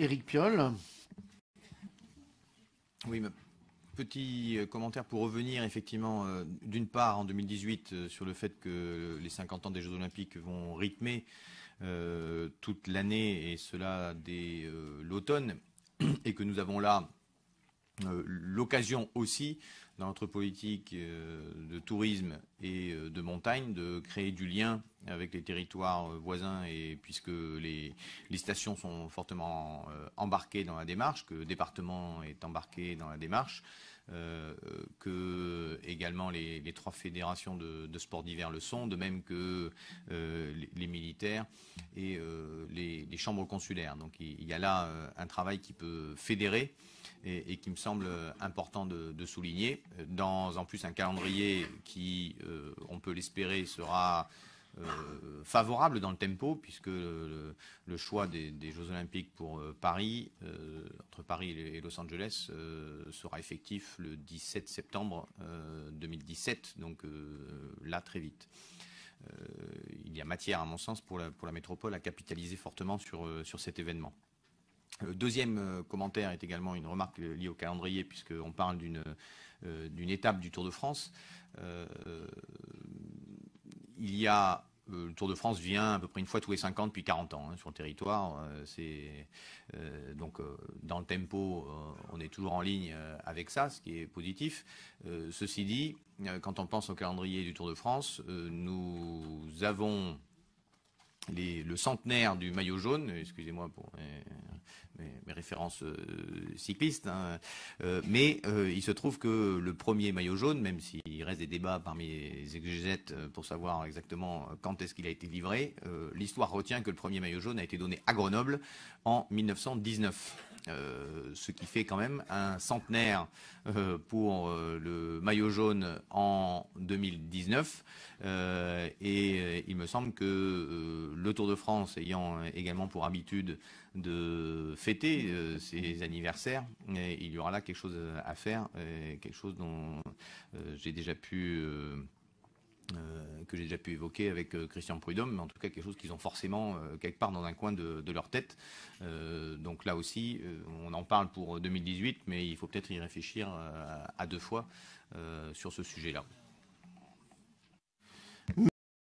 Éric Piolle. Oui, petit euh, commentaire pour revenir effectivement euh, d'une part en 2018 euh, sur le fait que les 50 ans des Jeux Olympiques vont rythmer toute l'année et cela dès l'automne et que nous avons là l'occasion aussi dans notre politique de tourisme et de montagne de créer du lien avec les territoires euh, voisins et puisque les, stations sont fortement euh, embarquées dans la démarche, que le département est embarqué dans la démarche, euh, que également les, trois fédérations de, de sports d'hiver le sont, de même que les, militaires et les, chambres consulaires. Donc il, y a là un travail qui peut fédérer et, qui me semble important de, souligner, dans en plus un calendrier qui, on peut l'espérer, sera euh, favorable dans le tempo, puisque le, choix des, Jeux Olympiques pour euh, Paris, euh, entre Paris et Los Angeles, sera effectif le 17 septembre 2017, donc là très vite. il y a matière, à mon sens, pour la, pour la métropole à capitaliser fortement sur, sur cet événement. Le deuxième commentaire est également une remarque liée au calendrier, puisqu'on parle d'une étape du Tour de France il y a le euh, Tour de France vient à peu près une fois tous les 50 depuis 40 ans hein, sur le territoire. Euh, euh, donc dans le tempo, on est toujours en ligne avec ça, ce qui est positif. ceci dit, quand on pense au calendrier du Tour de France, nous avons le centenaire du maillot jaune, excusez-moi pour mes, références euh, cyclistes, hein. euh, mais euh, il se trouve que le premier maillot jaune, même s'il reste des débats parmi les exégètes pour savoir exactement quand est-ce qu'il a été livré, l'histoire retient que le premier maillot jaune a été donné à Grenoble en 1919. ce qui fait quand même un centenaire pour le maillot jaune en 2019 et me semble que euh, le Tour de France, ayant également pour habitude de fêter euh, ses anniversaires, euh, il y aura là quelque chose à faire, quelque chose dont j'ai déjà pu que j'ai déjà pu évoquer avec Christian Prudhomme, mais en tout cas quelque chose qu'ils ont forcément quelque part dans un coin de, leur tête. donc là aussi, on en parle pour 2018, mais il faut peut-être y réfléchir à, deux fois sur ce sujet-là.